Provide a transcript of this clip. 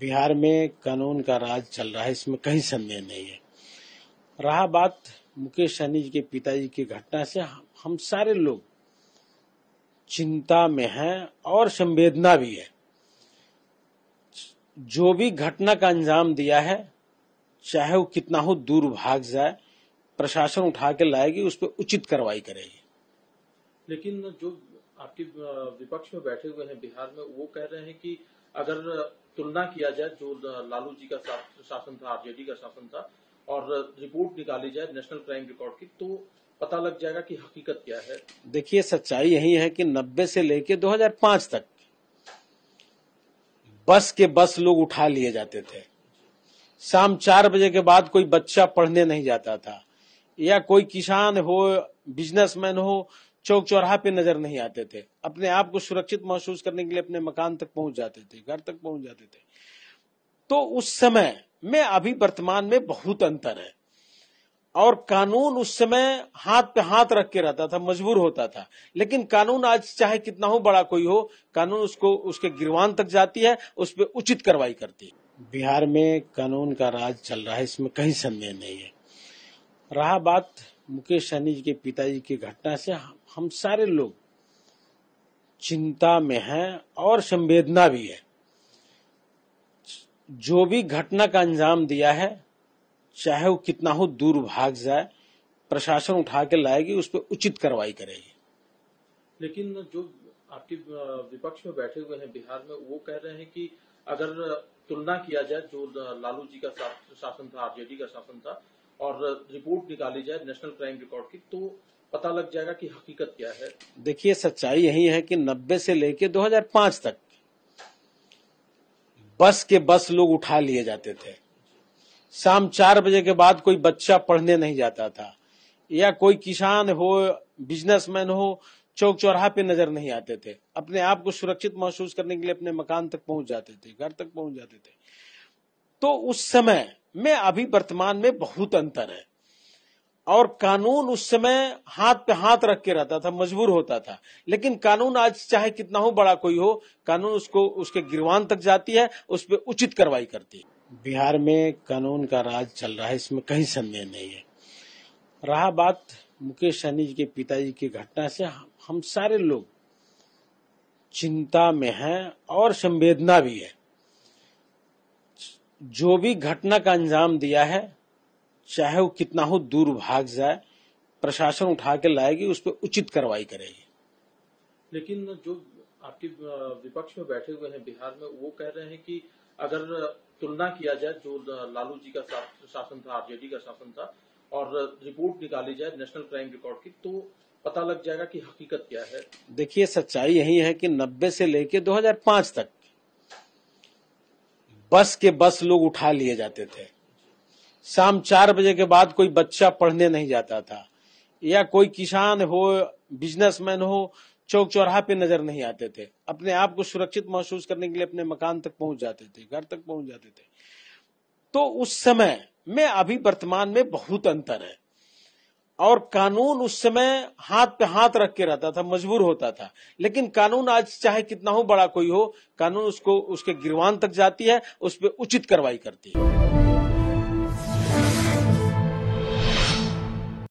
बिहार में कानून का राज चल रहा है इसमें कहीं संदेह नहीं है रहा बात मुकेश सहनी जी के पिताजी की घटना से हम सारे लोग चिंता में हैं और संवेदना भी है जो भी घटना का अंजाम दिया है चाहे वो कितना हो दूर भाग जाए प्रशासन उठा के लाएगी उस पर उचित कार्रवाई करेगी लेकिन जो आपके विपक्ष में बैठे हुए हैं बिहार में वो कह रहे हैं कि अगर तुलना किया जाए जो लालू जी का शासन था आरजेडी का शासन था और रिपोर्ट निकाली जाए नेशनल क्राइम रिकॉर्ड की तो पता लग जाएगा कि हकीकत क्या है देखिए सच्चाई यही है कि 90 से लेके 2005 तक बस के बस लोग उठा लिए जाते थे शाम चार बजे के बाद कोई बच्चा पढ़ने नहीं जाता था या कोई किसान हो बिजनेसमैन हो चौक चौराहा पे नजर नहीं आते थे अपने आप को सुरक्षित महसूस करने के लिए अपने मकान तक पहुंच जाते थे घर तक पहुंच जाते थे तो उस समय में अभी वर्तमान में बहुत अंतर है और कानून उस समय हाथ पे हाथ रख के रहता था मजबूर होता था लेकिन कानून आज चाहे कितना हो बड़ा कोई हो कानून उसको उसके गिरवान तक जाती है उस पर उचित कार्रवाई करती है बिहार में कानून का राज चल रहा है इसमें कहीं संदेह नहीं है रहा बात मुकेश सहनी जी के पिताजी की घटना से हम सारे लोग चिंता में हैं और संवेदना भी है जो भी घटना का अंजाम दिया है चाहे वो कितना हो दूर भाग जाए प्रशासन उठा के लाएगी उस पर उचित कार्रवाई करेगी लेकिन जो आपके विपक्ष में बैठे हुए हैं बिहार में वो कह रहे हैं कि अगर तुलना किया जाए जो लालू जी का शासन था आरजेडी का शासन था और रिपोर्ट निकाली जाए नेशनल क्राइम रिकॉर्ड की तो पता लग जाएगा कि हकीकत क्या है देखिए सच्चाई यही है कि 90 से लेके 2005 तक बस के बस लोग उठा लिए जाते थे शाम चार बजे के बाद कोई बच्चा पढ़ने नहीं जाता था या कोई किसान हो बिजनेसमैन हो चौक चौराहा पे नजर नहीं आते थे अपने आप को सुरक्षित महसूस करने के लिए अपने मकान तक पहुंच जाते थे घर तक पहुंच जाते थे तो उस समय में अभी वर्तमान में बहुत अंतर है और कानून उस समय हाथ पे हाथ रख के रहता था मजबूर होता था लेकिन कानून आज चाहे कितना हो बड़ा कोई हो कानून उसको उसके गिरवान तक जाती है उस पर उचित कार्रवाई करती है बिहार में कानून का राज चल रहा है इसमें कहीं संदेह नहीं है रहा बात मुकेश सहनी जी के पिताजी की घटना से हम सारे लोग चिंता में हैं और संवेदना भी है जो भी घटना का अंजाम दिया है चाहे वो कितना हो दूर भाग जाए प्रशासन उठा के लाएगी उस पर उचित कार्रवाई करेगी लेकिन जो आपके विपक्ष में बैठे हुए हैं बिहार में वो कह रहे हैं कि अगर तुलना किया जाए जो लालू जी का शासन था आरजेडी का शासन था और रिपोर्ट निकाली जाए नेशनल क्राइम रिकॉर्ड की तो पता लग जाएगा कि हकीकत क्या है देखिए सच्चाई यही है कि 90 से लेके 2005 तक बस के बस लोग उठा लिए जाते थे शाम चार बजे के बाद कोई बच्चा पढ़ने नहीं जाता था या कोई किसान हो बिजनेसमैन हो चौक चौराहा पे नजर नहीं आते थे अपने आप को सुरक्षित महसूस करने के लिए अपने मकान तक पहुंच जाते थे घर तक पहुंच जाते थे तो उस समय में अभी वर्तमान में बहुत अंतर है और कानून उस समय हाथ पे हाथ रख के रहता था मजबूर होता था लेकिन कानून आज चाहे कितना हो बड़ा कोई हो कानून उसको उसके गिरवान तक जाती है उस पर उचित कार्रवाई करती है